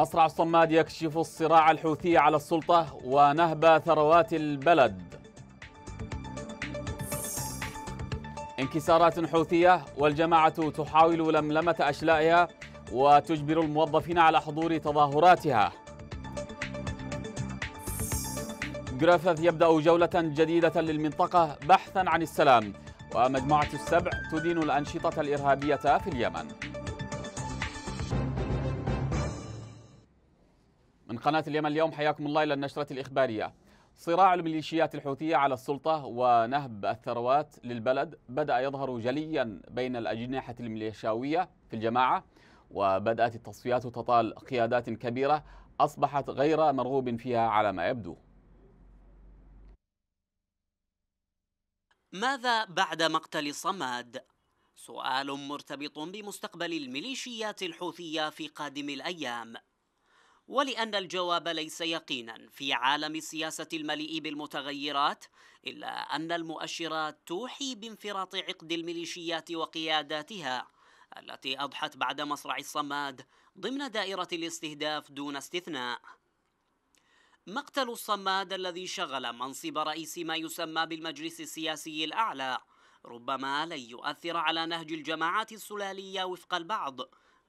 مصرع الصماد يكشف الصراع الحوثي على السلطة ونهب ثروات البلد انكسارات حوثية والجماعة تحاول لملمة أشلائها وتجبر الموظفين على حضور تظاهراتها جريفيث يبدأ جولة جديدة للمنطقة بحثا عن السلام ومجموعة السبع تدين الأنشطة الإرهابية في اليمن من قناة اليمن اليوم حياكم الله إلى النشرة الإخبارية صراع الميليشيات الحوثية على السلطة ونهب الثروات للبلد بدأ يظهر جليا بين الأجنحة الميليشاوية في الجماعة وبدأت التصفيات تطال قيادات كبيرة أصبحت غير مرغوب فيها على ما يبدو ماذا بعد مقتل صماد؟ سؤال مرتبط بمستقبل الميليشيات الحوثية في قادم الأيام ولأن الجواب ليس يقينا في عالم السياسة المليء بالمتغيرات إلا أن المؤشرات توحي بانفراط عقد الميليشيات وقياداتها التي أضحت بعد مصرع الصماد ضمن دائرة الاستهداف دون استثناء مقتل الصماد الذي شغل منصب رئيس ما يسمى بالمجلس السياسي الأعلى ربما لن يؤثر على نهج الجماعات السلالية وفق البعض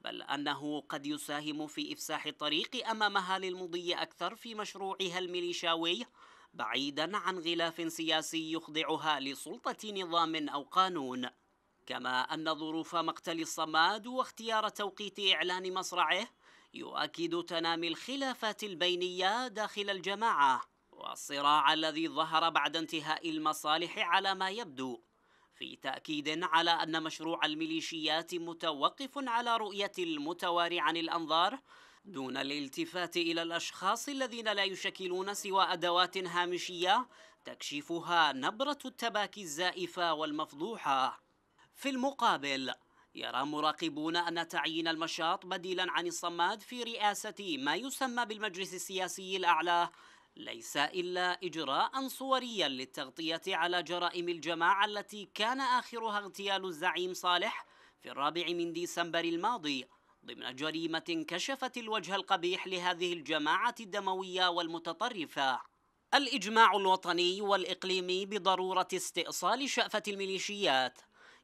بل أنه قد يساهم في إفساح الطريق أمامها للمضي أكثر في مشروعها الميليشاوي بعيدا عن غلاف سياسي يخضعها لسلطة نظام أو قانون كما أن ظروف مقتل الصماد واختيار توقيت إعلان مصرعه يؤكد تنامي الخلافات البينية داخل الجماعة والصراع الذي ظهر بعد انتهاء المصالح على ما يبدو في تأكيد على أن مشروع الميليشيات متوقف على رؤية المتواري عن الأنظار دون الالتفات إلى الأشخاص الذين لا يشكلون سوى أدوات هامشية تكشفها نبرة التباكي الزائفة والمفضوحة في المقابل يرى مراقبون أن تعيين المشاط بديلا عن الصماد في رئاسة ما يسمى بالمجلس السياسي الأعلى ليس إلا إجراء صوريا للتغطية على جرائم الجماعة التي كان آخرها اغتيال الزعيم صالح في الرابع من ديسمبر الماضي ضمن جريمة كشفت الوجه القبيح لهذه الجماعة الدموية والمتطرفة الإجماع الوطني والإقليمي بضرورة استئصال شأفة الميليشيات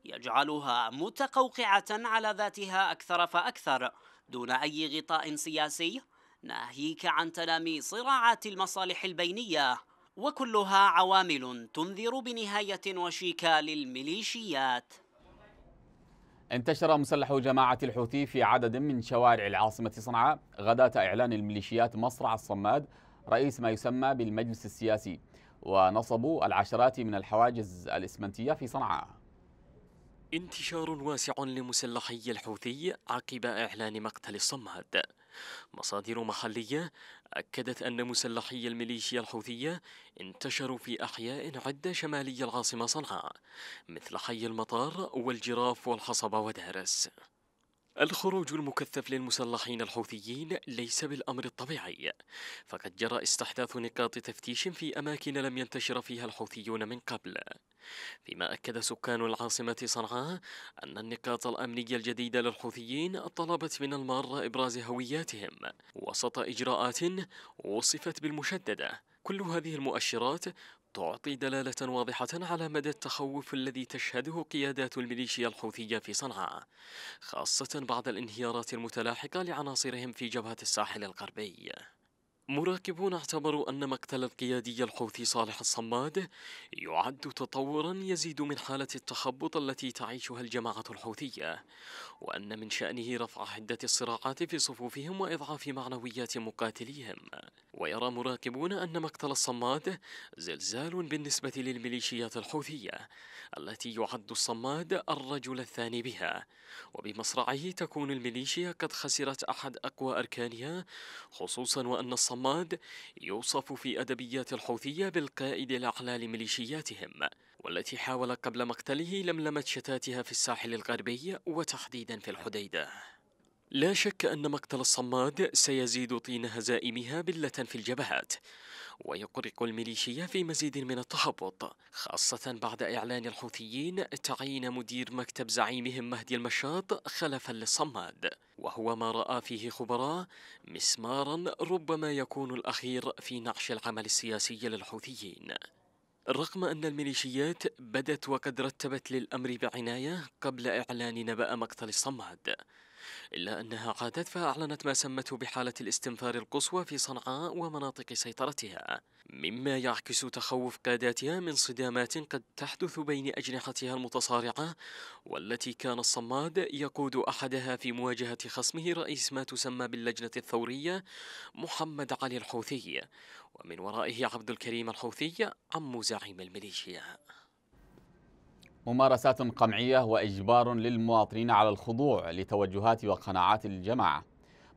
يجعلها متقوقعة على ذاتها أكثر فأكثر دون أي غطاء سياسي ناهيك عن تلامي صراعات المصالح البينية وكلها عوامل تنذر بنهاية وشيكة للميليشيات انتشر مسلح جماعة الحوثي في عدد من شوارع العاصمة صنعاء غداة إعلان الميليشيات مصرع الصماد رئيس ما يسمى بالمجلس السياسي ونصبوا العشرات من الحواجز الإسمنتية في صنعاء انتشار واسع لمسلحي الحوثي عقب إعلان مقتل الصماد مصادر محلية أكدت أن مسلحي الميليشيا الحوثية انتشروا في أحياء عدة شمالي العاصمة صنعاء مثل حي المطار والجراف والحصبة ودارس الخروج المكثف للمسلحين الحوثيين ليس بالأمر الطبيعي فقد جرى استحداث نقاط تفتيش في أماكن لم ينتشر فيها الحوثيون من قبل فيما أكد سكان العاصمة صنعاء أن النقاط الأمنية الجديدة للحوثيين طلبت من المارة إبراز هوياتهم وسط إجراءات وصفت بالمشددة كل هذه المؤشرات تعطي دلالة واضحة على مدى التخوف الذي تشهده قيادات الميليشيا الحوثية في صنعاء خاصة بعد الانهيارات المتلاحقة لعناصرهم في جبهة الساحل الغربي مراقبون اعتبروا أن مقتل القيادي الحوثي صالح الصماد يعد تطورا يزيد من حالة التخبط التي تعيشها الجماعة الحوثية وأن من شأنه رفع حدة الصراعات في صفوفهم وإضعاف معنويات مقاتليهم ويرى مراقبون أن مقتل الصماد زلزال بالنسبة للميليشيات الحوثية التي يعد الصماد الرجل الثاني بها وبمصرعه تكون الميليشيا قد خسرت أحد أقوى أركانها خصوصا وأن الصماد الصماد يوصف في أدبيات الحوثية بالقائد الأعلى لميليشياتهم والتي حاول قبل مقتله لملمة شتاتها في الساحل الغربي وتحديدا في الحديدة لا شك أن مقتل الصماد سيزيد طين هزائمها بلة في الجبهات ويقرق الميليشيا في مزيد من التهبط خاصة بعد إعلان الحوثيين تعيين مدير مكتب زعيمهم مهدي المشاط خلفا للصماد وهو ما رأى فيه خبراء مسمارا ربما يكون الأخير في نعش العمل السياسي للحوثيين رغم أن الميليشيات بدت وقد رتبت للأمر بعناية قبل إعلان نبأ مقتل الصماد إلا أنها عادت فأعلنت ما سمته بحالة الاستنفار القصوى في صنعاء ومناطق سيطرتها مما يعكس تخوف قاداتها من صدامات قد تحدث بين أجنحتها المتصارعة والتي كان الصماد يقود أحدها في مواجهة خصمه رئيس ما تسمى باللجنة الثورية محمد علي الحوثي ومن ورائه عبد الكريم الحوثي عم زعيم الميليشيا ممارسات قمعية وإجبار للمواطنين على الخضوع لتوجهات وقناعات الجماعة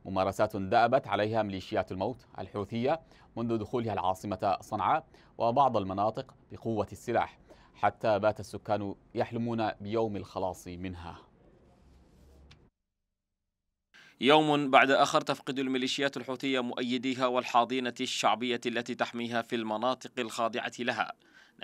ممارسات دأبت عليها ميليشيات الموت الحوثية منذ دخولها العاصمة صنعاء وبعض المناطق بقوة السلاح حتى بات السكان يحلمون بيوم الخلاص منها يوم بعد آخر تفقد الميليشيات الحوثية مؤيديها والحاضنة الشعبية التي تحميها في المناطق الخاضعة لها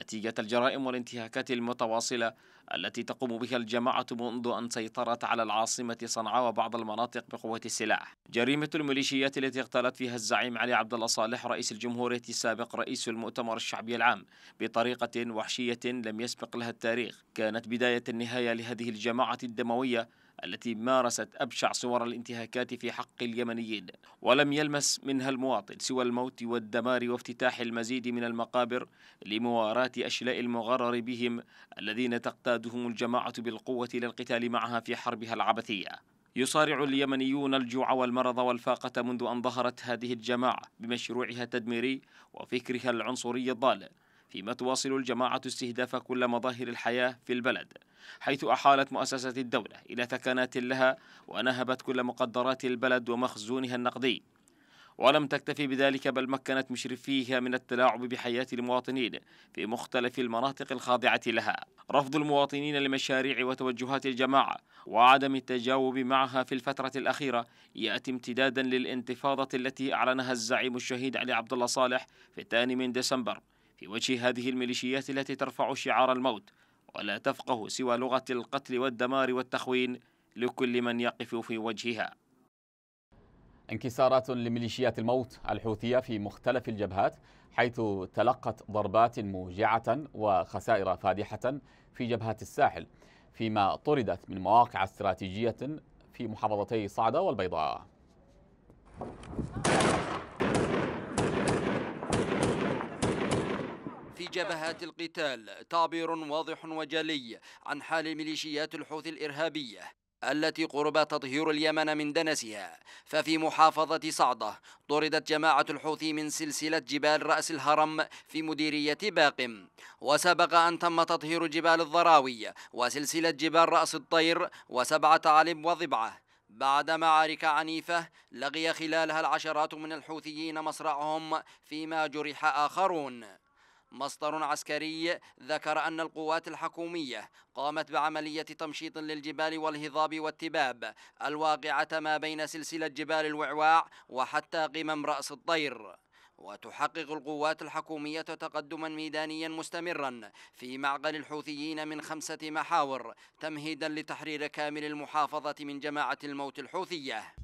نتيجة الجرائم والانتهاكات المتواصلة التي تقوم بها الجماعة منذ أن سيطرت على العاصمة صنعاء وبعض المناطق بقوة السلاح. جريمة الميليشيات التي اغتالت فيها الزعيم علي عبد الله صالح رئيس الجمهورية السابق رئيس المؤتمر الشعبي العام بطريقة وحشية لم يسبق لها التاريخ، كانت بداية النهاية لهذه الجماعة الدموية التي مارست أبشع صور الانتهاكات في حق اليمنيين ولم يلمس منها المواطن سوى الموت والدمار وافتتاح المزيد من المقابر لمواراة أشلاء المغرر بهم الذين تقتادهم الجماعة بالقوة للقتال معها في حربها العبثية يصارع اليمنيون الجوع والمرض والفاقة منذ أن ظهرت هذه الجماعة بمشروعها التدميري وفكرها العنصري الضال فيما تواصل الجماعة استهداف كل مظاهر الحياة في البلد حيث أحالت مؤسسة الدولة إلى ثكنات لها ونهبت كل مقدرات البلد ومخزونها النقدي ولم تكتفي بذلك بل مكنت مشرفيها من التلاعب بحياة المواطنين في مختلف المناطق الخاضعة لها رفض المواطنين لمشاريع وتوجهات الجماعة وعدم التجاوب معها في الفترة الأخيرة يأتي امتدادا للانتفاضة التي أعلنها الزعيم الشهيد علي عبد الله صالح في الثاني من ديسمبر في وجه هذه الميليشيات التي ترفع شعار الموت ولا تفقه سوى لغة القتل والدمار والتخوين لكل من يقف في وجهها انكسارات لميليشيات الموت الحوثية في مختلف الجبهات حيث تلقت ضربات موجعة وخسائر فادحة في جبهات الساحل فيما طردت من مواقع استراتيجية في محافظتي صعدة والبيضاء جبهات القتال تعبير واضح وجلي عن حال ميليشيات الحوثي الإرهابية التي قرب تطهير اليمن من دنسها ففي محافظة صعدة طردت جماعة الحوثي من سلسلة جبال رأس الهرم في مديرية باقم وسبق أن تم تطهير جبال الضراوي وسلسلة جبال رأس الطير وسبعة علب وضبعة بعد معارك عنيفة لقي خلالها العشرات من الحوثيين مصرعهم فيما جرح آخرون مصدر عسكري ذكر أن القوات الحكومية قامت بعملية تمشيط للجبال والهضاب والتباب الواقعة ما بين سلسلة جبال الوعواع وحتى قمم رأس الطير وتحقق القوات الحكومية تقدما ميدانيا مستمرا في معقل الحوثيين من خمسة محاور تمهيدا لتحرير كامل المحافظة من جماعة الموت الحوثية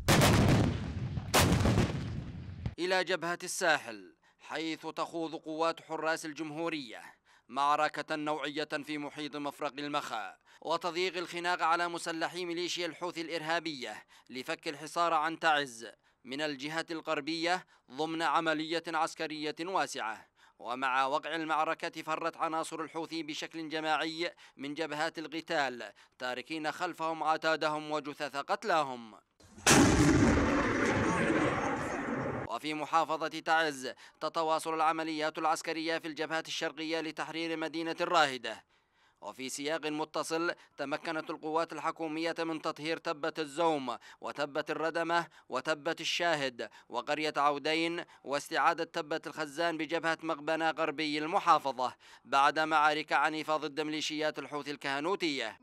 إلى جبهة الساحل حيث تخوض قوات حراس الجمهورية معركة نوعية في محيط مفرق المخا وتضييق الخناق على مسلحي ميليشيا الحوثي الإرهابية لفك الحصار عن تعز من الجهة الغربية ضمن عملية عسكرية واسعة ومع وقع المعركة فرت عناصر الحوثي بشكل جماعي من جبهات القتال تاركين خلفهم عتادهم وجثث قتلاهم وفي محافظة تعز تتواصل العمليات العسكرية في الجبهات الشرقية لتحرير مدينة الراهدة وفي سياق متصل تمكنت القوات الحكومية من تطهير تبة الزوم وتبة الردمة وتبة الشاهد وقرية عودين واستعادة تبة الخزان بجبهة مقبنة غربي المحافظة بعد معارك عنيفة ضد مليشيات الحوثي الكهنوتية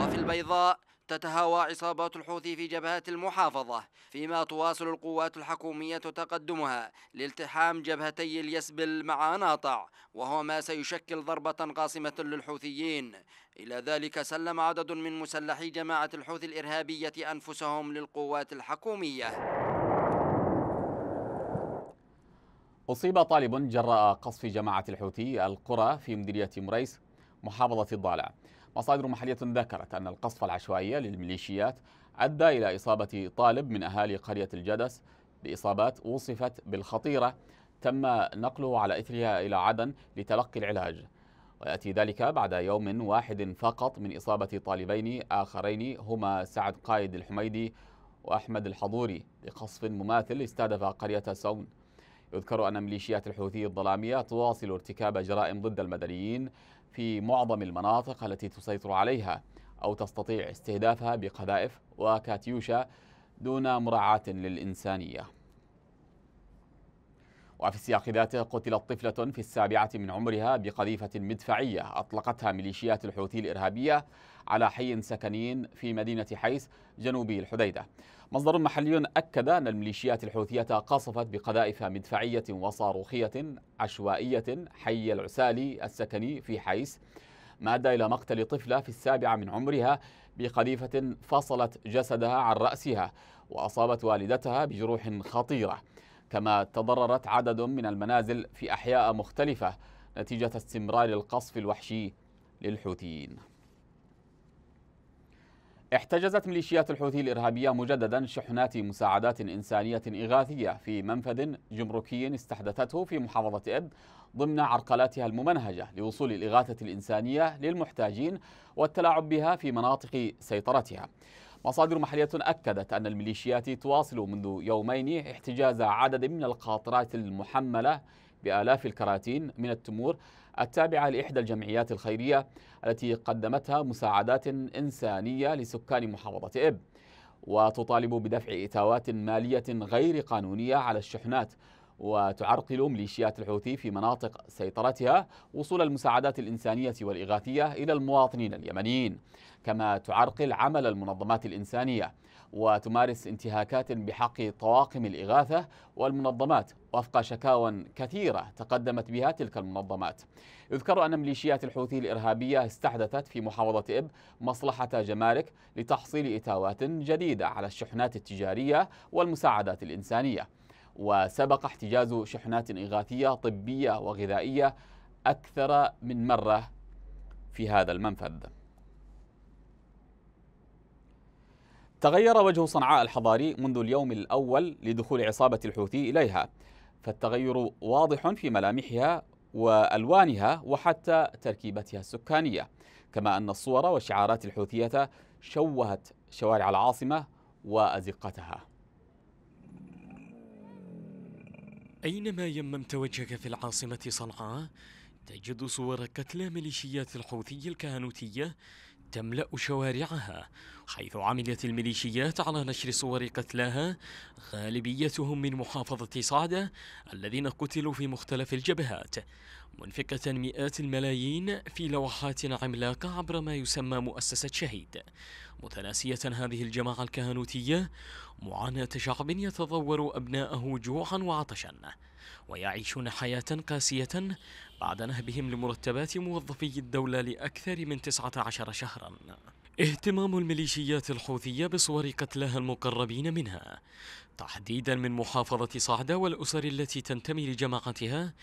وفي البيضاء تتهاوى عصابات الحوثي في جبهات المحافظة فيما تواصل القوات الحكومية تقدمها لالتحام جبهتي اليسبل مع ناطع وهو ما سيشكل ضربة قاصمة للحوثيين إلى ذلك سلم عدد من مسلحي جماعة الحوثي الإرهابية أنفسهم للقوات الحكومية أصيب طالب جراء قصف جماعة الحوثي القرى في مديرية مريس محافظة الضالع مصادر محلية ذكرت أن القصف العشوائي للميليشيات أدى إلى إصابة طالب من أهالي قرية الجدس بإصابات وصفت بالخطيرة تم نقله على إثرها إلى عدن لتلقي العلاج ويأتي ذلك بعد يوم واحد فقط من إصابة طالبين آخرين هما سعد قايد الحميدي وأحمد الحضوري بقصف مماثل استهدف قرية سون يذكر أن ميليشيات الحوثي الظلامية تواصل ارتكاب جرائم ضد المدنيين في معظم المناطق التي تسيطر عليها أو تستطيع استهدافها بقذائف وكاتيوشا دون مراعاة للإنسانية وفي السياق ذاته قتلت طفلة في السابعة من عمرها بقذيفة مدفعية أطلقتها ميليشيات الحوثي الإرهابية على حي سكني في مدينة حيس جنوب الحديدة مصدر محلي أكد أن الميليشيات الحوثية قصفت بقذائف مدفعية وصاروخية عشوائية حي العسالي السكني في حيس ما أدى إلى مقتل طفلة في السابعة من عمرها بقذيفة فصلت جسدها عن رأسها وأصابت والدتها بجروح خطيرة كما تضررت عدد من المنازل في أحياء مختلفة نتيجة استمرار القصف الوحشي للحوثيين احتجزت ميليشيات الحوثي الإرهابية مجددا شحنات مساعدات إنسانية إغاثية في منفذ جمركي استحدثته في محافظة إب ضمن عرقلاتها الممنهجة لوصول الإغاثة الإنسانية للمحتاجين والتلاعب بها في مناطق سيطرتها مصادر محلية أكدت أن الميليشيات تواصل منذ يومين احتجاز عدد من القاطرات المحملة بآلاف الكراتين من التمور التابعة لإحدى الجمعيات الخيرية التي قدمتها مساعدات إنسانية لسكان محافظة إب وتطالب بدفع إتاوات مالية غير قانونية على الشحنات وتعرقل ميليشيات الحوثي في مناطق سيطرتها وصول المساعدات الإنسانية والإغاثية إلى المواطنين اليمنيين كما تعرقل عمل المنظمات الإنسانية وتمارس انتهاكات بحق طواقم الإغاثة والمنظمات وفق شكاوى كثيرة تقدمت بها تلك المنظمات يذكر أن ميليشيات الحوثي الإرهابية استحدثت في محافظة إب مصلحة جمارك لتحصيل إتاوات جديدة على الشحنات التجارية والمساعدات الإنسانية وسبق احتجاز شحنات إغاثية طبية وغذائية أكثر من مرة في هذا المنفذ تغير وجه صنعاء الحضاري منذ اليوم الأول لدخول عصابة الحوثي إليها فالتغير واضح في ملامحها وألوانها وحتى تركيبتها السكانية كما أن الصور والشعارات الحوثية شوهت شوارع العاصمة وأزقتها أينما يممت وجهك في العاصمة صنعاء تجد صور قتلى ميليشيات الحوثي الكهنوتية تملأ شوارعها حيث عملت الميليشيات على نشر صور قتلاها غالبيتهم من محافظة صعدة الذين قتلوا في مختلف الجبهات منفقة مئات الملايين في لوحات عملاقة عبر ما يسمى مؤسسة شهيد متناسية هذه الجماعة الكهنوتية معاناة شعب يتضور أبناءه جوعا وعطشا ويعيشون حياة قاسية بعد نهبهم لمرتبات موظفي الدولة لأكثر من 19 شهرا اهتمام الميليشيات الحوثية بصور قتلاها المقربين منها تحديدا من محافظة صعدة والأسر التي تنتمي لجماعتها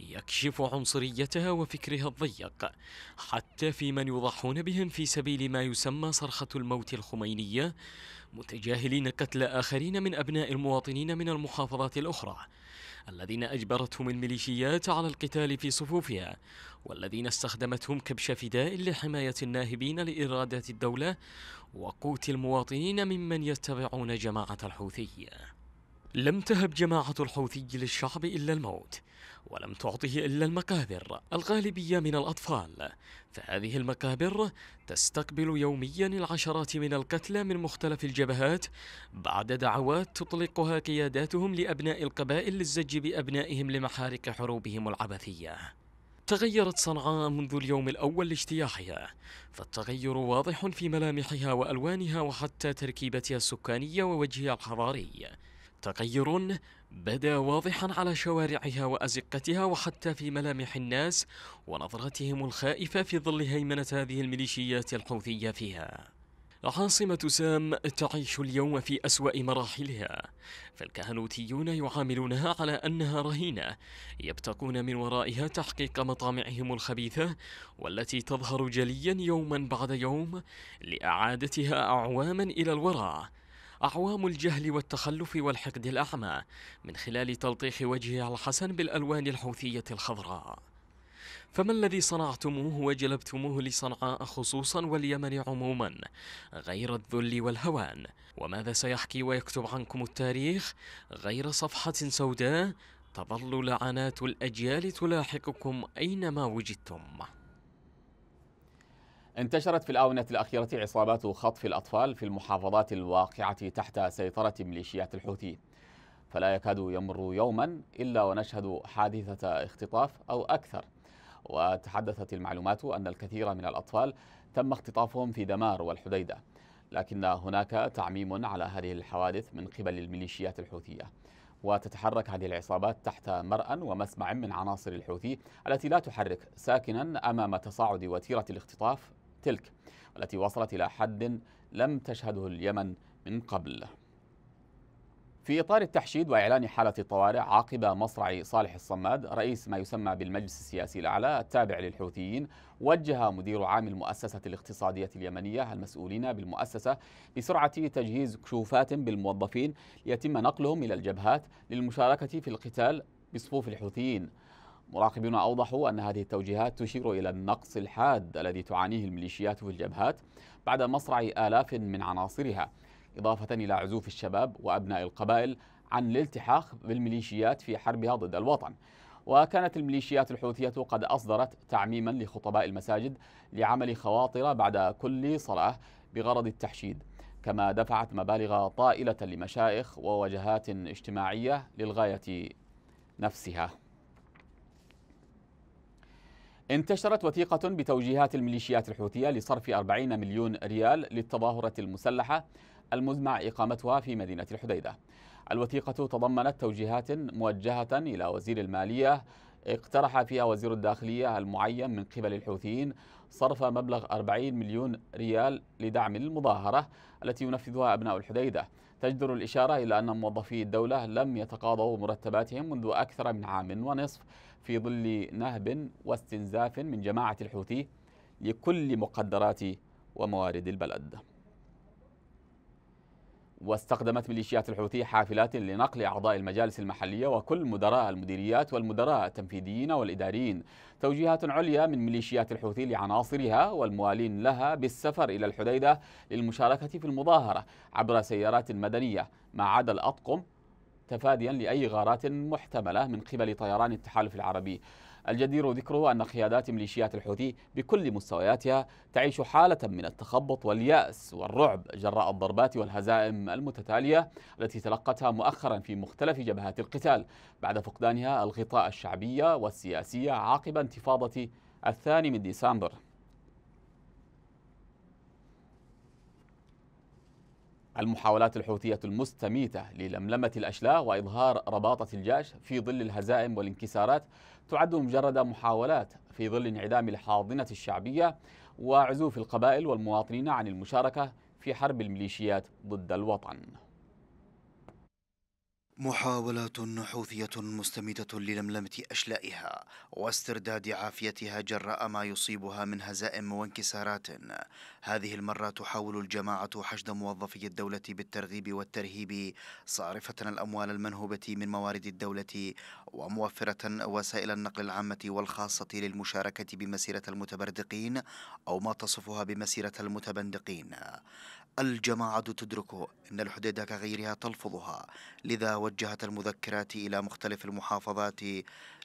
يكشف عنصريتها وفكرها الضيق حتى في من يضحون بهم في سبيل ما يسمى صرخة الموت الخمينية متجاهلين قتل آخرين من أبناء المواطنين من المحافظات الأخرى الذين أجبرتهم الميليشيات على القتال في صفوفها والذين استخدمتهم كبش فداء لحماية الناهبين لإرادات الدولة وقوت المواطنين ممن يتبعون جماعة الحوثي لم تهب جماعة الحوثي للشعب إلا الموت ولم تعطه إلا المقابر الغالبية من الأطفال فهذه المقابر تستقبل يوميا العشرات من القتلى من مختلف الجبهات بعد دعوات تطلقها قياداتهم لأبناء القبائل للزج بأبنائهم لمحارق حروبهم العبثية تغيرت صنعاء منذ اليوم الأول لاجتياحها فالتغير واضح في ملامحها وألوانها وحتى تركيبتها السكانية ووجهها الحضاري تغير بدا واضحا على شوارعها وأزقتها وحتى في ملامح الناس ونظرتهم الخائفة في ظل هيمنة هذه الميليشيات الحوثية فيها عاصمة سام تعيش اليوم في أسوأ مراحلها، فالكهنوتيون يعاملونها على أنها رهينة، يبتقون من ورائها تحقيق مطامعهم الخبيثة، والتي تظهر جليا يوما بعد يوم، لإعادتها أعواما إلى الوراء أعوام الجهل والتخلف والحقد الأعمى، من خلال تلطيخ وجهها الحسن بالألوان الحوثية الخضراء. فما الذي صنعتموه وجلبتموه لصنعاء خصوصا واليمن عموما غير الذل والهوان وماذا سيحكي ويكتب عنكم التاريخ غير صفحة سوداء تظل لعنات الأجيال تلاحقكم أينما وجدتم انتشرت في الآونة الأخيرة عصابات خطف الأطفال في المحافظات الواقعة تحت سيطرة ميليشيات الحوثي فلا يكاد يمر يوما إلا ونشهد حادثة اختطاف أو أكثر وتحدثت المعلومات أن الكثير من الأطفال تم اختطافهم في دمار والحديدة لكن هناك تعميم على هذه الحوادث من قبل الميليشيات الحوثية وتتحرك هذه العصابات تحت مرأى ومسمع من عناصر الحوثي التي لا تحرك ساكنا أمام تصاعد وتيرة الاختطاف تلك التي وصلت إلى حد لم تشهده اليمن من قبل في إطار التحشيد وإعلان حالة الطوارئ عقب مصرع صالح الصماد رئيس ما يسمى بالمجلس السياسي الأعلى التابع للحوثيين وجه مدير عام المؤسسة الاقتصادية اليمنية المسؤولين بالمؤسسة بسرعة تجهيز كشوفات بالموظفين ليتم نقلهم إلى الجبهات للمشاركة في القتال بصفوف الحوثيين مراقبون أوضحوا أن هذه التوجيهات تشير إلى النقص الحاد الذي تعانيه الميليشيات في الجبهات بعد مصرع آلاف من عناصرها إضافة إلى عزوف الشباب وأبناء القبائل عن الالتحاق بالميليشيات في حربها ضد الوطن وكانت الميليشيات الحوثية قد أصدرت تعميما لخطباء المساجد لعمل خواطر بعد كل صلاة بغرض التحشيد كما دفعت مبالغ طائلة لمشايخ ووجهات اجتماعية للغاية نفسها انتشرت وثيقة بتوجيهات الميليشيات الحوثية لصرف 40 مليون ريال للتظاهرة المسلحة المزمع إقامتها في مدينة الحديدة الوثيقة تضمنت توجيهات موجهة إلى وزير المالية اقترح فيها وزير الداخلية المعين من قبل الحوثيين صرف مبلغ 40 مليون ريال لدعم المظاهرة التي ينفذها أبناء الحديدة تجدر الإشارة إلى أن موظفي الدولة لم يتقاضوا مرتباتهم منذ أكثر من عام ونصف في ظل نهب واستنزاف من جماعة الحوثي لكل مقدرات وموارد البلد واستخدمت ميليشيات الحوثي حافلات لنقل أعضاء المجالس المحلية وكل مدراء المديريات والمدراء التنفيذيين والإداريين توجيهات عليا من ميليشيات الحوثي لعناصرها والموالين لها بالسفر إلى الحديدة للمشاركة في المظاهرة عبر سيارات مدنية ما عدا الأطقم تفاديا لأي غارات محتملة من قبل طيران التحالف العربي الجدير ذكره أن قيادات ميليشيات الحوثي بكل مستوياتها تعيش حالة من التخبط واليأس والرعب جراء الضربات والهزائم المتتالية التي تلقتها مؤخرا في مختلف جبهات القتال بعد فقدانها الغطاء الشعبية والسياسية عقب انتفاضة الثاني من ديسمبر المحاولات الحوثية المستميتة للملمة الأشلاء وإظهار رباطة الجيش في ظل الهزائم والانكسارات تعد مجرد محاولات في ظل انعدام الحاضنة الشعبية وعزوف القبائل والمواطنين عن المشاركة في حرب الميليشيات ضد الوطن محاولات نحوثية مستمدة للملمة أشلائها واسترداد عافيتها جراء ما يصيبها من هزائم وانكسارات هذه المرة تحاول الجماعة حشد موظفي الدولة بالترغيب والترهيب صارفة الأموال المنهوبة من موارد الدولة وموفرة وسائل النقل العامة والخاصة للمشاركة بمسيرة المتبردقين أو ما تصفها بمسيرة المتبندقين الجماعة تدرك إن الحدود كغيرها تلفظها لذا وجهت المذكرات إلى مختلف المحافظات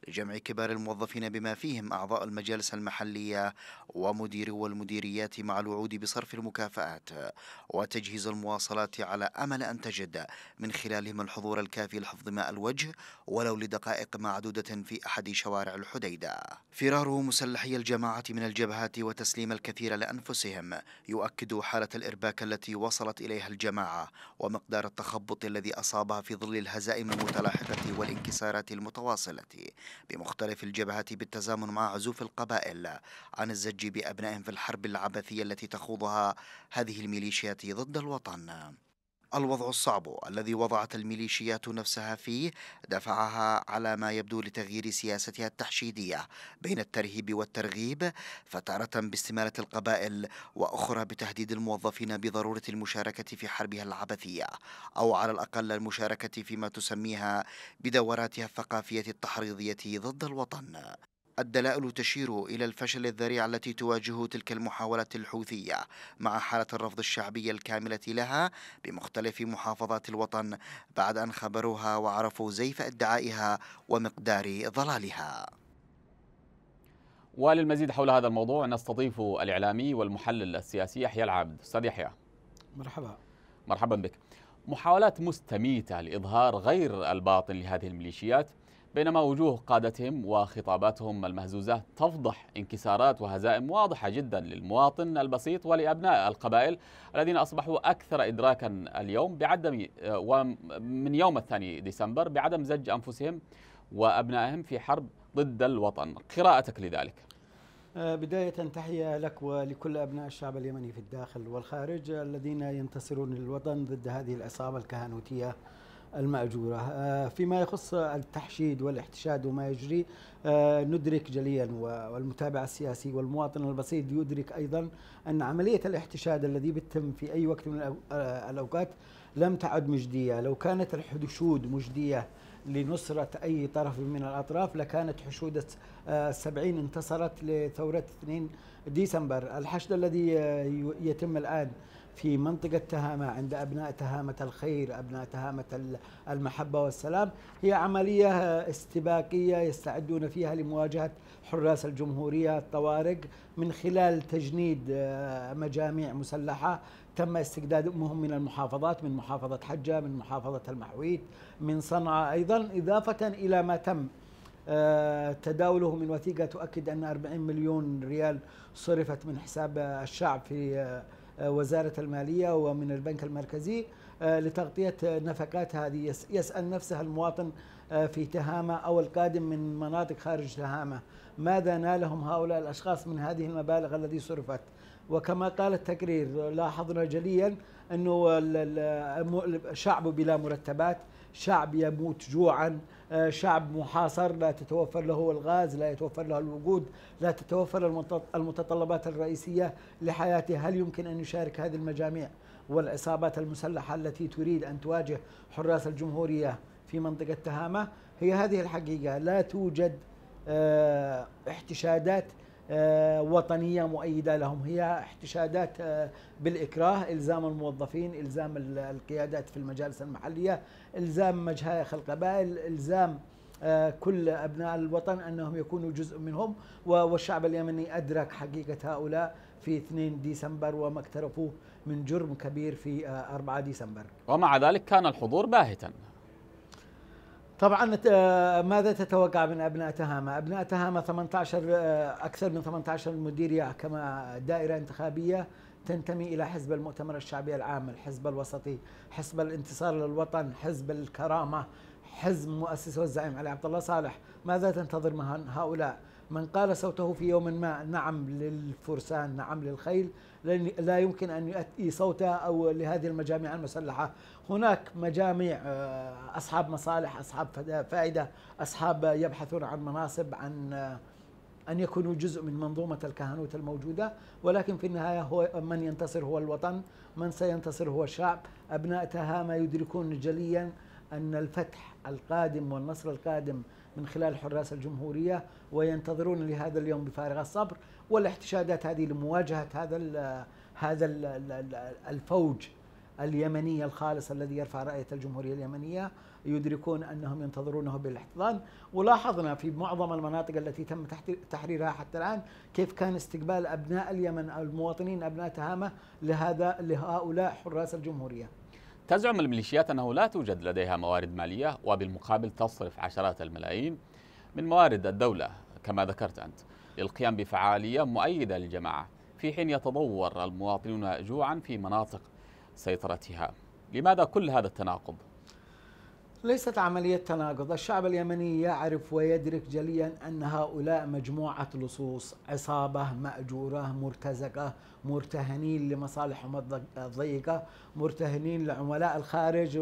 لجمع كبار الموظفين بما فيهم أعضاء المجالس المحلية ومدير والمديريات مع الوعود بصرف المكافآت وتجهيز المواصلات على أمل أن تجد من خلالهم الحضور الكافي لحفظ ماء الوجه ولو لدقائق معدودة في أحد شوارع الحديدة فرار مسلحي الجماعة من الجبهات وتسليم الكثير لأنفسهم يؤكد حالة الإرباك التي وصلت إليها الجماعة ومقدار التخبط الذي أصابها في ظل الهزائم المتلاحقة والانكسارات المتواصلة بمختلف الجبهات بالتزامن مع عزوف القبائل عن الزج بأبنائهم في الحرب العبثية التي تخوضها هذه الميليشيات ضد الوطن الوضع الصعب الذي وضعت الميليشيات نفسها فيه دفعها على ما يبدو لتغيير سياستها التحشيدية بين الترهيب والترغيب فتارة باستمالة القبائل وأخرى بتهديد الموظفين بضرورة المشاركة في حربها العبثية أو على الأقل المشاركة فيما تسميها بدوراتها الثقافية التحريضية ضد الوطن الدلائل تشير إلى الفشل الذريع التي تواجه تلك المحاولة الحوثية مع حالة الرفض الشعبي الكاملة لها بمختلف محافظات الوطن بعد أن خبروها وعرفوا زيف ادعائها ومقدار ضلالها وللمزيد حول هذا الموضوع نستضيف الإعلامي والمحلل السياسي يحيى العبد أستاذ يحيى مرحبا مرحبا بك محاولات مستميتة لإظهار غير الباطن لهذه الميليشيات بينما وجوه قادتهم وخطاباتهم المهزوزة تفضح انكسارات وهزائم واضحة جدا للمواطن البسيط ولأبناء القبائل الذين أصبحوا أكثر إدراكا اليوم بعدم آه، ومن يوم الثاني ديسمبر بعدم زج أنفسهم وأبنائهم في حرب ضد الوطن قراءتك لذلك آه، بداية تحية لك ولكل أبناء الشعب اليمني في الداخل والخارج الذين ينتصرون للوطن ضد هذه العصابة الكهنوتية المأجورة آه، فيما يخص التحشيد والاحتشاد وما يجري آه، ندرك جليا والمتابع السياسي والمواطن البسيط يدرك أيضا أن عملية الاحتشاد الذي بتم في أي وقت من آه، الأوقات لم تعد مجدية لو كانت الحشود مجدية لنصرة أي طرف من الأطراف لكانت حشود السبعين انتصرت لثورة 2 ديسمبر الحشد الذي يتم الآن في منطقة تهامة عند أبناء تهامة الخير أبناء تهامة المحبة والسلام هي عملية استباقية يستعدون فيها لمواجهة حراس الجمهورية الطوارق من خلال تجنيد آه، مجاميع مسلحة تم أمهم من المحافظات من محافظة حجة من محافظة المحويت من صنعاء أيضا إضافة إلى ما تم آه، تداوله من وثيقة تؤكد أن 40 مليون ريال صرفت من حساب الشعب في آه، وزارة المالية ومن البنك المركزي آه، لتغطية نفقات هذه يسأل نفسها المواطن آه، في تهامة أو القادم من مناطق خارج تهامة ماذا نالهم هؤلاء الأشخاص من هذه المبالغ التي صرفت وكما قال التقرير لاحظنا جليا أنه الشعب بلا مرتبات شعب يموت جوعا آه، شعب محاصر لا تتوفر له الغاز لا يتوفر له الوقود لا تتوفر المتطلبات الرئيسية لحياته هل يمكن أن يشارك هذه المجاميع والعصابات المسلحة التي تريد أن تواجه حراس الجمهورية في منطقة تهامة هي هذه الحقيقة لا توجد آه، احتشادات آه، وطنية مؤيدة لهم هي احتشادات آه، بالإكراه إلزام الموظفين إلزام القيادات في المجالس المحلية إلزام مشايخ القبائل إلزام آه، كل أبناء الوطن أنهم يكونوا جزء منهم والشعب اليمني أدرك حقيقة هؤلاء في 2 ديسمبر وما اقترفوه من جرم كبير في 4 ديسمبر ومع ذلك كان الحضور باهتا طبعا آه، ماذا تتوقع من ابناء تهامه؟ ابناء تهامه 18 آه، اكثر من 18 مديريه كما دائره انتخابيه تنتمي الى حزب المؤتمر الشعبي العام، الحزب الوسطي، حزب الانتصار للوطن، حزب الكرامه، حزب مؤسسه والزعيم علي عبد الله صالح، ماذا تنتظر من هؤلاء؟ من قال صوته في يوم ما نعم للفرسان نعم للخيل لا يمكن أن يؤتي صوته أو لهذه المجاميع المسلحة هناك مجاميع آه، اصحاب مصالح اصحاب فائده اصحاب يبحثون عن مناصب عن آه، ان يكونوا جزء من منظومه الكهنوت الموجوده ولكن في النهايه هو من ينتصر هو الوطن من سينتصر هو الشعب ابناء تهامه يدركون جليا ان الفتح القادم والنصر القادم من خلال حراس الجمهوريه وينتظرون لهذا اليوم بفارغ الصبر والاحتشادات هذه لمواجهه هذا آه، هذا الفوج اليمني الخالص الذي يرفع رايه الجمهوريه اليمنيه يدركون انهم ينتظرونه بالاحتضان ولاحظنا في معظم المناطق التي تم تحريرها حتى الان كيف كان استقبال ابناء اليمن المواطنين ابناء تهامه لهذا لهؤلاء حراس الجمهوريه تزعم الميليشيات انه لا توجد لديها موارد ماليه وبالمقابل تصرف عشرات الملايين من موارد الدوله كما ذكرت انت للقيام بفعاليه مؤيده للجماعه في حين يتضور المواطنون جوعا في مناطق سيطرتها لماذا كل هذا التناقض؟ ليست عملية تناقض الشعب اليمني يعرف ويدرك جليا أن هؤلاء مجموعة لصوص عصابة مأجورة مرتزقة مرتهنين لمصالحهم الضيقة مرتهنين لعملاء الخارج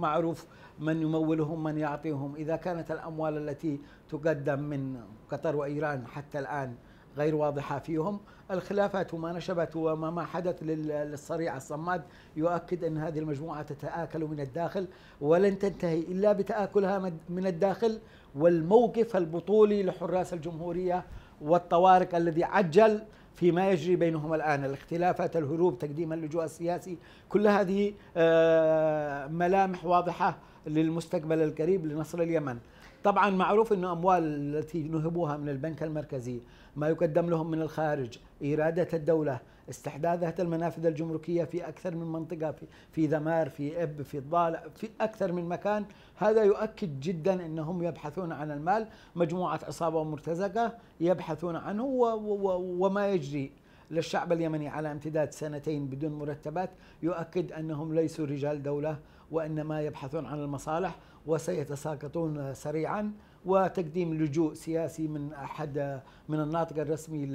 معروف من يمولهم من يعطيهم إذا كانت الأموال التي تقدم من قطر وإيران حتى الآن غير واضحة فيهم الخلافات وما نشبت وما ما حدث للصريع الصماد يؤكد أن هذه المجموعة تتآكل من الداخل ولن تنتهي إلا بتآكلها من الداخل والموقف البطولي لحراس الجمهورية والطوارق الذي عجل فيما يجري بينهم الآن الاختلافات الهروب تقديم اللجوء السياسي كل هذه آه، ملامح واضحة للمستقبل القريب لنصر اليمن طبعا معروف انه اموال التي نهبوها من البنك المركزي ما يقدم لهم من الخارج إرادة الدولة استحداثها المنافذ الجمركية في أكثر من منطقة في, في ذمار في إب في الضالع في أكثر من مكان هذا يؤكد جدا أنهم يبحثون عن المال مجموعة عصابة مرتزقة يبحثون عنه وما يجري للشعب اليمني على امتداد سنتين بدون مرتبات يؤكد أنهم ليسوا رجال دولة وإنما يبحثون عن المصالح وسيتساقطون سريعا وتقديم لجوء سياسي من أحد من الناطق الرسمي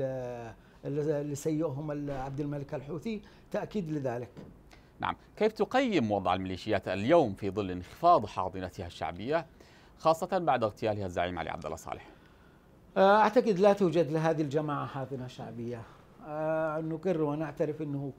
لسيئهم عبد الملك الحوثي تأكيد لذلك نعم كيف تقيم وضع الميليشيات اليوم في ظل انخفاض حاضنتها الشعبية خاصة بعد اغتيالها الزعيم علي عبد الله صالح آه، أعتقد لا توجد لهذه الجماعة حاضنة شعبية آه، نقر ونعترف أنه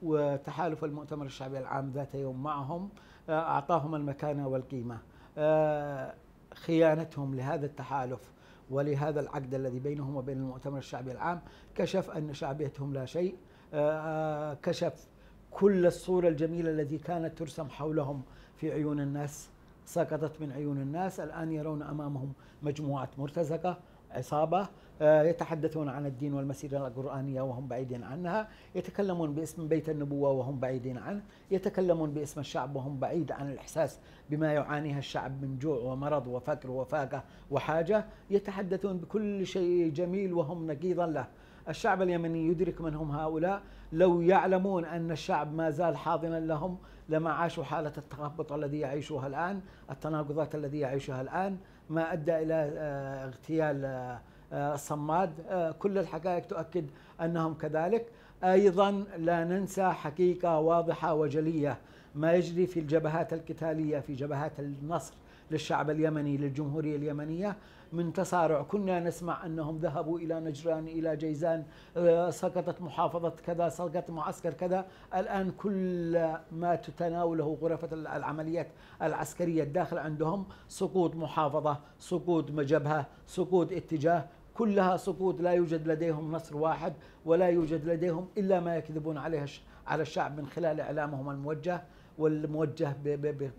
تحالف المؤتمر الشعبي العام ذات يوم معهم آه، أعطاهم المكانة والقيمة آه، خيانتهم لهذا التحالف ولهذا العقد الذي بينهم وبين المؤتمر الشعبي العام كشف أن شعبيتهم لا شيء آه، كشف كل الصورة الجميلة التي كانت ترسم حولهم في عيون الناس سقطت من عيون الناس الآن يرون أمامهم مجموعة مرتزقة عصابة آه، يتحدثون عن الدين والمسيرة القرآنية وهم بعيدين عنها يتكلمون باسم بيت النبوة وهم بعيدين عنه يتكلمون باسم الشعب وهم بعيد عن الإحساس بما يعانيها الشعب من جوع ومرض وفقر وفاقة وحاجة يتحدثون بكل شيء جميل وهم نقيضا له الشعب اليمني يدرك من هم هؤلاء لو يعلمون أن الشعب ما زال حاضنا لهم لما عاشوا حالة التخبط الذي يعيشوها الآن التناقضات الذي يعيشها الآن ما أدى إلى آه، اغتيال آه، آه، صماد آه، كل الحقائق تؤكد أنهم كذلك أيضا لا ننسى حقيقة واضحة وجلية ما يجري في الجبهات القتالية في جبهات النصر للشعب اليمني للجمهورية اليمنية من تصارع كنا نسمع أنهم ذهبوا إلى نجران إلى جيزان آه، سقطت محافظة كذا سقط معسكر كذا الآن كل ما تتناوله غرفة العمليات العسكرية الداخل عندهم سقوط محافظة سقوط جبهة سقوط اتجاه كلها سقوط لا يوجد لديهم نصر واحد ولا يوجد لديهم إلا ما يكذبون عليه على الشعب من خلال إعلامهم الموجه والموجه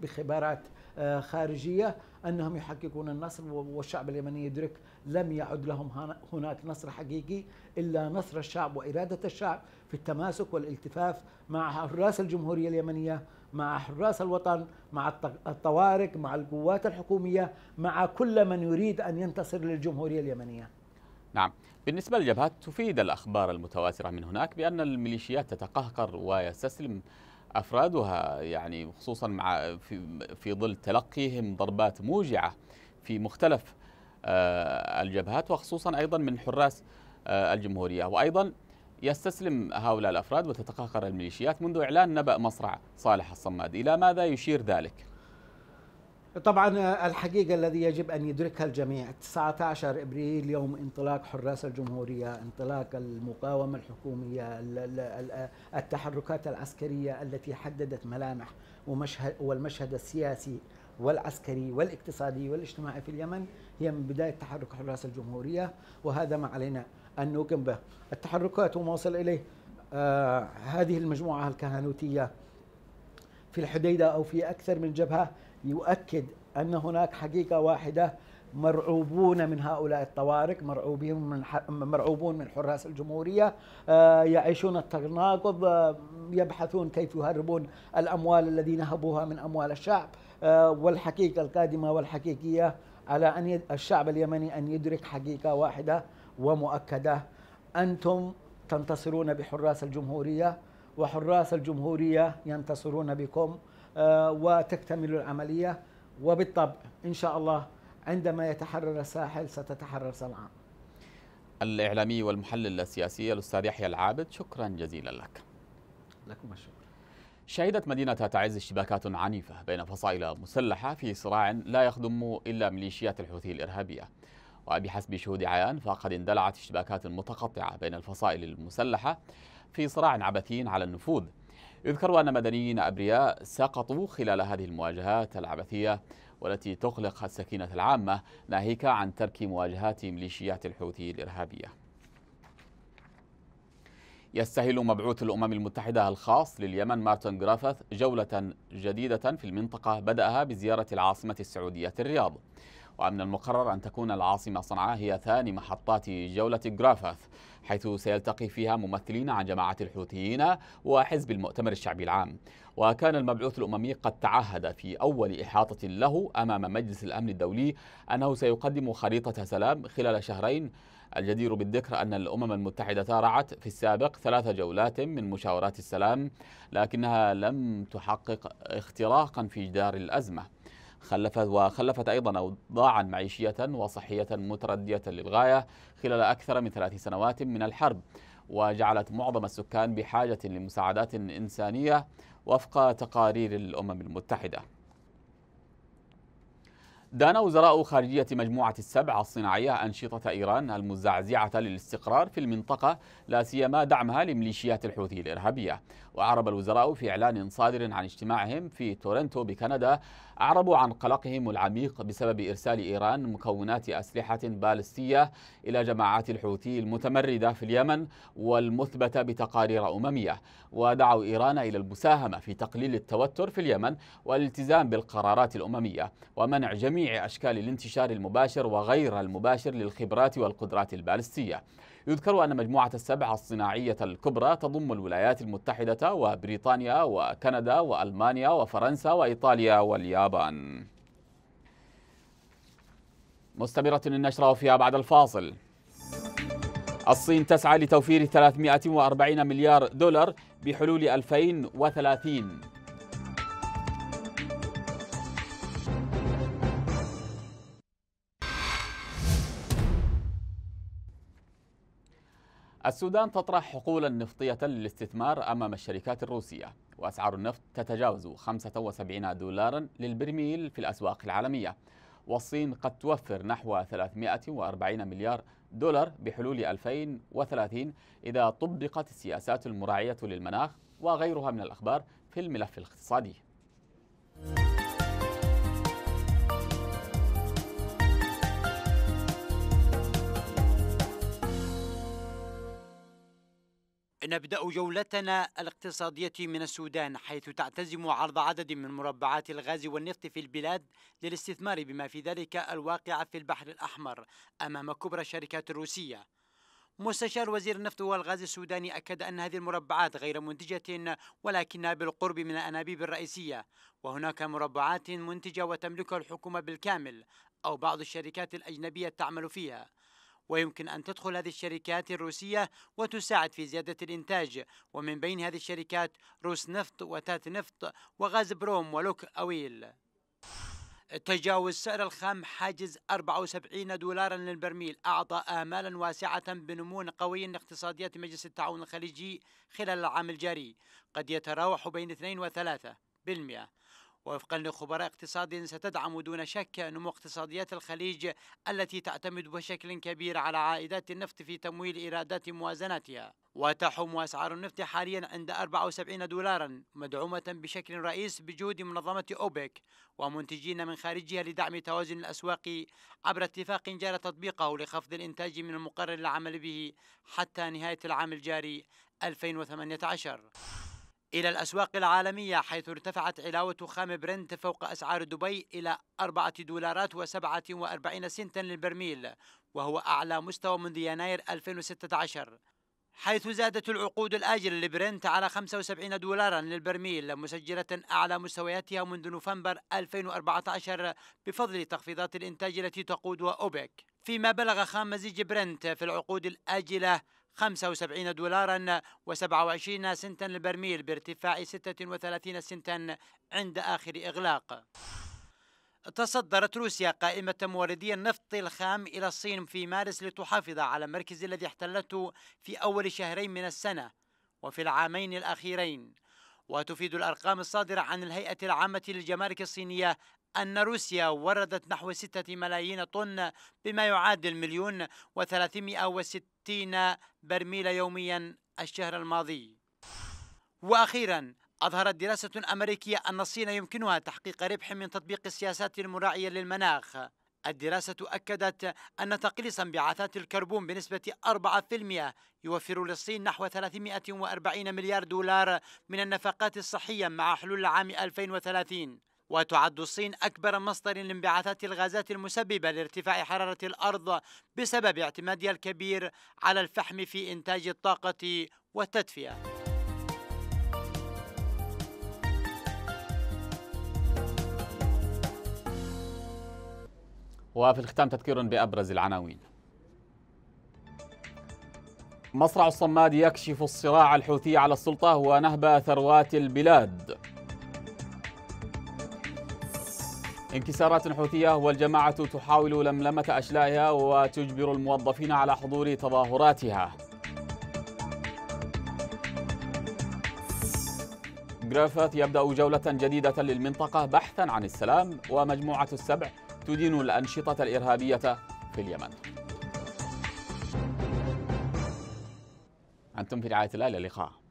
بخبرات آه، خارجية أنهم يحققون النصر والشعب اليمني يدرك لم يعد لهم هناك نصر حقيقي إلا نصر الشعب وإرادة الشعب في التماسك والالتفاف مع حراس الجمهورية اليمنية مع حراس الوطن مع الطوارق مع القوات الحكومية مع كل من يريد أن ينتصر للجمهورية اليمنية نعم بالنسبة للجبهات تفيد الأخبار المتواترة من هناك بأن الميليشيات تتقهقر ويستسلم أفرادها يعني خصوصا مع في, في ظل تلقيهم ضربات موجعة في مختلف آه، الجبهات وخصوصا أيضا من حراس آه، الجمهورية وأيضا يستسلم هؤلاء الأفراد وتتقهقر الميليشيات منذ إعلان نبأ مصرع صالح الصماد إلى ماذا يشير ذلك؟ طبعا آه، الحقيقة الذي يجب أن يدركها الجميع 19 إبريل يوم انطلاق حراس الجمهورية انطلاق المقاومة الحكومية آه، التحركات العسكرية التي حددت ملامح ومشهد والمشهد السياسي والعسكري والاقتصادي والاجتماعي في اليمن هي من بداية تحرك حراس الجمهورية وهذا ما علينا أن نوقن به التحركات وما وصل إليه آه، هذه المجموعة الكهنوتية في الحديدة أو في أكثر من جبهة يؤكد أن هناك حقيقة واحدة مرعوبون من هؤلاء الطوارق مرعوبين من مرعوبون من حراس الجمهورية آه، يعيشون التناقض آه، يبحثون كيف يهربون الأموال الذي نهبوها من أموال الشعب آه، والحقيقة القادمة والحقيقية على أن الشعب اليمني أن يدرك حقيقة واحدة ومؤكدة أنتم تنتصرون بحراس الجمهورية وحراس الجمهورية ينتصرون بكم آه، وتكتمل العملية وبالطبع إن شاء الله عندما يتحرر الساحل ستتحرر صنعاء الإعلامي والمحلل السياسي الأستاذ يحيى العابد شكرا جزيلا لك لكم الشكر شهدت مدينة تعز اشتباكات عنيفة بين فصائل مسلحة في صراع لا يخدم إلا ميليشيات الحوثي الإرهابية وبحسب شهود عيان فقد اندلعت اشتباكات متقطعة بين الفصائل المسلحة في صراع عبثي على النفوذ يذكر أن مدنيين أبرياء سقطوا خلال هذه المواجهات العبثية والتي تقلق السكينة العامة ناهيك عن ترك مواجهات ميليشيات الحوثي الإرهابية يستهل مبعوث الأمم المتحدة الخاص لليمن مارتن جرافث جولة جديدة في المنطقة بدأها بزيارة العاصمة السعودية الرياض ومن المقرر أن تكون العاصمة صنعاء هي ثاني محطات جولة جرافاث حيث سيلتقي فيها ممثلين عن جماعة الحوثيين وحزب المؤتمر الشعبي العام وكان المبعوث الأممي قد تعهد في أول إحاطة له أمام مجلس الأمن الدولي أنه سيقدم خريطة سلام خلال شهرين الجدير بالذكر أن الأمم المتحدة رعت في السابق ثلاث جولات من مشاورات السلام لكنها لم تحقق اختراقا في جدار الأزمة خلفت وخلفت أيضا أوضاعا معيشية وصحية متردية للغاية خلال أكثر من ثلاث سنوات من الحرب وجعلت معظم السكان بحاجة لمساعدات إنسانية وفق تقارير الأمم المتحدة دان وزراء خارجية مجموعة السبع الصناعية أنشطة إيران المزعزعة للاستقرار في المنطقة لا سيما دعمها لميليشيات الحوثي الإرهابية وأعرب الوزراء في إعلان صادر عن اجتماعهم في تورنتو بكندا أعربوا عن قلقهم العميق بسبب إرسال إيران مكونات أسلحة بالستية إلى جماعات الحوثي المتمردة في اليمن والمثبتة بتقارير أممية ودعوا إيران إلى المساهمة في تقليل التوتر في اليمن والالتزام بالقرارات الأممية ومنع جميع أشكال الانتشار المباشر وغير المباشر للخبرات والقدرات البالستية يذكر أن مجموعة السبع الصناعية الكبرى تضم الولايات المتحدة وبريطانيا وكندا وألمانيا وفرنسا وإيطاليا واليابان مستمرة النشرة فيها بعد الفاصل الصين تسعى لتوفير 340 مليار دولار بحلول 2030 السودان تطرح حقولا نفطية للاستثمار أمام الشركات الروسية وأسعار النفط تتجاوز 75 دولارا للبرميل في الأسواق العالمية والصين قد توفر نحو 340 مليار دولار بحلول 2030 إذا طبقت السياسات المراعية للمناخ وغيرها من الأخبار في الملف الاقتصادي. نبدأ جولتنا الاقتصادية من السودان حيث تعتزم عرض عدد من مربعات الغاز والنفط في البلاد للاستثمار بما في ذلك الواقع في البحر الأحمر أمام كبرى الشركات الروسية مستشار وزير النفط والغاز السوداني أكد أن هذه المربعات غير منتجة ولكنها بالقرب من الأنابيب الرئيسية وهناك مربعات منتجة وتملكها الحكومة بالكامل أو بعض الشركات الأجنبية تعمل فيها ويمكن أن تدخل هذه الشركات الروسية وتساعد في زيادة الإنتاج ومن بين هذه الشركات روس نفط وتات نفط وغاز بروم ولوك أويل تجاوز سعر الخام حاجز 74 دولارا للبرميل أعطى آمالا واسعة بنمو قوي لاقتصاديات مجلس التعاون الخليجي خلال العام الجاري قد يتراوح بين 2 و 3 بالمئة ووفقا لخبراء اقتصاد ستدعم دون شك نمو اقتصاديات الخليج التي تعتمد بشكل كبير على عائدات النفط في تمويل إيرادات موازنتها وتحوم أسعار النفط حاليا عند 74 دولارا مدعومة بشكل رئيس بجهود منظمة أوبك ومنتجين من خارجها لدعم توازن الأسواق عبر اتفاق جرى تطبيقه لخفض الإنتاج من المقرر العمل به حتى نهاية العام الجاري 2018 إلى الأسواق العالمية حيث ارتفعت علاوة خام برنت فوق أسعار دبي إلى أربعة دولارات وسبعة وأربعين سنتا للبرميل وهو أعلى مستوى منذ يناير 2016 حيث زادت العقود الآجلة لبرنت على 75 دولارا للبرميل مسجلة أعلى مستوياتها منذ نوفمبر 2014 بفضل تخفيضات الإنتاج التي تقودها أوبك فيما بلغ خام مزيج برنت في العقود الآجلة 75 دولارا و27 سنتا للبرميل بارتفاع 36 سنتا عند آخر إغلاق تصدرت روسيا قائمة موردي النفط الخام إلى الصين في مارس لتحافظ على المركز الذي احتلته في أول شهرين من السنة وفي العامين الأخيرين وتفيد الأرقام الصادرة عن الهيئة العامة للجمارك الصينية أن روسيا وردت نحو ستة ملايين طن بما يعادل مليون وثلاثمائة وستين برميل يوميا الشهر الماضي وأخيرا أظهرت دراسة أمريكية أن الصين يمكنها تحقيق ربح من تطبيق السياسات المراعية للمناخ الدراسة أكدت أن تقليص انبعاثات الكربون بنسبة 4% يوفر للصين نحو 340 مليار دولار من النفقات الصحية مع حلول عام 2030 وتعد الصين أكبر مصدر لانبعاثات الغازات المسببة لارتفاع حرارة الأرض بسبب اعتمادها الكبير على الفحم في إنتاج الطاقة والتدفئة وفي الختام تذكير بأبرز العناوين مصرع الصماد يكشف الصراع الحوثي على السلطة ونهب ثروات البلاد انكسارات حوثية والجماعة تحاول لملمة أشلائها وتجبر الموظفين على حضور تظاهراتها جريفيث يبدأ جولة جديدة للمنطقة بحثا عن السلام ومجموعة السبع تدين الأنشطة الإرهابية في اليمن أنتم في رعاية الله للقاء